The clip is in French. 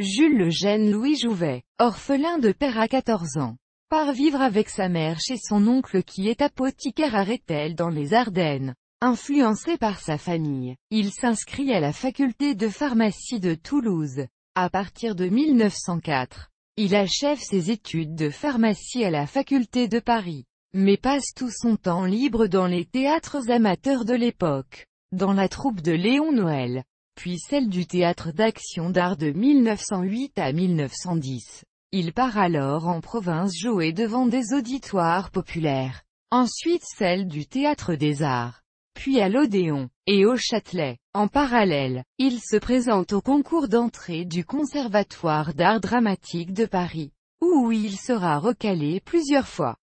Jules Eugène Louis Jouvet, orphelin de père à 14 ans, part vivre avec sa mère chez son oncle qui est apothicaire à Rethel dans les Ardennes. Influencé par sa famille, il s'inscrit à la faculté de pharmacie de Toulouse. À partir de 1904, il achève ses études de pharmacie à la faculté de Paris, mais passe tout son temps libre dans les théâtres amateurs de l'époque, dans la troupe de Léon Noël, puis celle du théâtre d'action d'art de 1908 à 1910. Il part alors en province jouer devant des auditoires populaires. Ensuite celle du théâtre des arts. Puis à l'Odéon, et au Châtelet. En parallèle, il se présente au concours d'entrée du Conservatoire d'art dramatique de Paris, où il sera recalé plusieurs fois.